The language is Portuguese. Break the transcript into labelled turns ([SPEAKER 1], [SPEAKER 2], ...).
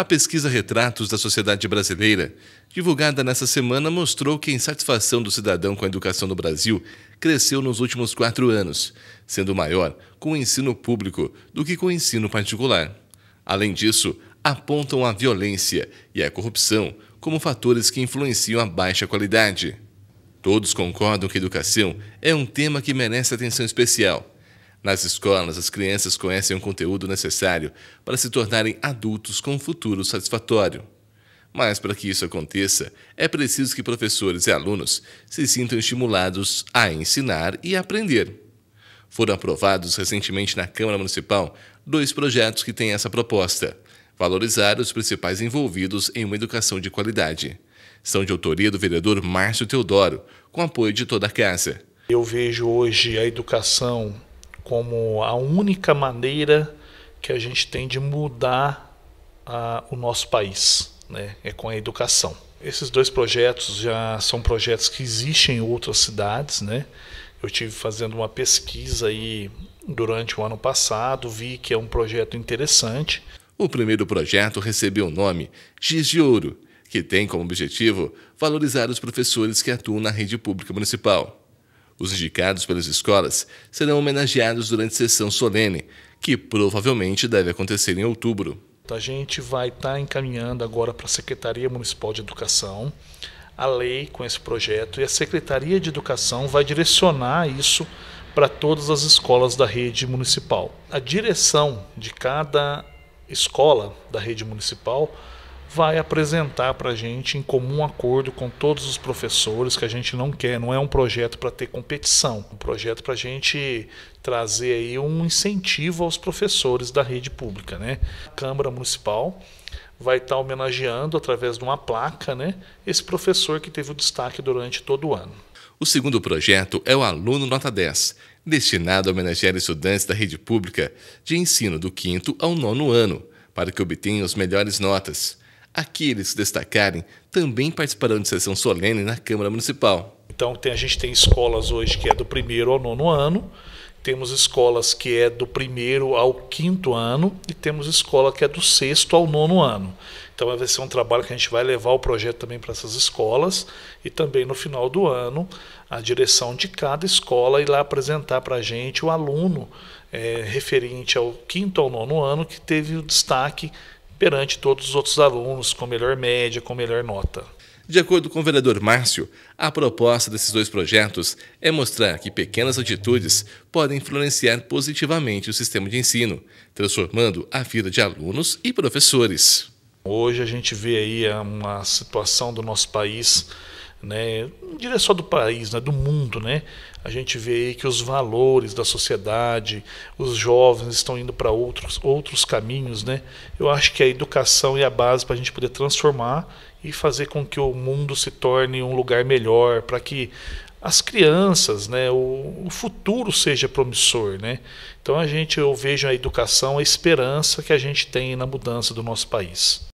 [SPEAKER 1] A pesquisa Retratos da Sociedade Brasileira, divulgada nesta semana, mostrou que a insatisfação do cidadão com a educação no Brasil cresceu nos últimos quatro anos, sendo maior com o ensino público do que com o ensino particular. Além disso, apontam a violência e a corrupção como fatores que influenciam a baixa qualidade. Todos concordam que educação é um tema que merece atenção especial nas escolas, as crianças conhecem o conteúdo necessário para se tornarem adultos com um futuro satisfatório. Mas para que isso aconteça, é preciso que professores e alunos se sintam estimulados a ensinar e aprender. Foram aprovados recentemente na Câmara Municipal dois projetos que têm essa proposta: valorizar os principais envolvidos em uma educação de qualidade. São de autoria do vereador Márcio Teodoro, com apoio de toda a casa.
[SPEAKER 2] Eu vejo hoje a educação como a única maneira que a gente tem de mudar a, o nosso país, né? é com a educação. Esses dois projetos já são projetos que existem em outras cidades, né? Eu tive fazendo uma pesquisa aí durante o ano passado, vi que é um projeto interessante.
[SPEAKER 1] O primeiro projeto recebeu o nome Giz de Ouro, que tem como objetivo valorizar os professores que atuam na rede pública municipal. Os indicados pelas escolas serão homenageados durante sessão solene, que provavelmente deve acontecer em outubro.
[SPEAKER 2] A tá, gente vai estar tá encaminhando agora para a Secretaria Municipal de Educação a lei com esse projeto e a Secretaria de Educação vai direcionar isso para todas as escolas da rede municipal. A direção de cada escola da rede municipal vai apresentar para a gente em comum acordo com todos os professores que a gente não quer, não é um projeto para ter competição, é um projeto para a gente trazer aí um incentivo aos professores da rede pública, né? A Câmara Municipal vai estar tá homenageando através de uma placa, né, esse professor que teve o destaque durante todo o ano.
[SPEAKER 1] O segundo projeto é o Aluno Nota 10, destinado a homenagear estudantes da rede pública de ensino do quinto ao nono ano, para que obtenham as melhores notas. Aqueles que destacarem também participarão de sessão solene na Câmara Municipal.
[SPEAKER 2] Então tem, a gente tem escolas hoje que é do primeiro ao nono ano, temos escolas que é do primeiro ao quinto ano e temos escola que é do sexto ao nono ano. Então vai ser um trabalho que a gente vai levar o projeto também para essas escolas e também no final do ano a direção de cada escola ir lá apresentar para a gente o aluno é, referente ao quinto ao nono ano que teve o destaque perante todos os outros alunos com melhor média, com melhor nota.
[SPEAKER 1] De acordo com o vereador Márcio, a proposta desses dois projetos é mostrar que pequenas atitudes podem influenciar positivamente o sistema de ensino, transformando a vida de alunos e professores.
[SPEAKER 2] Hoje a gente vê aí uma situação do nosso país né? Não diria só do país, né? do mundo, né? A gente vê aí que os valores da sociedade, os jovens estão indo para outros, outros caminhos, né? Eu acho que a educação é a base para a gente poder transformar e fazer com que o mundo se torne um lugar melhor, para que as crianças, né, o, o, futuro seja promissor, né? Então a gente eu vejo a educação, a esperança que a gente tem na mudança do nosso país.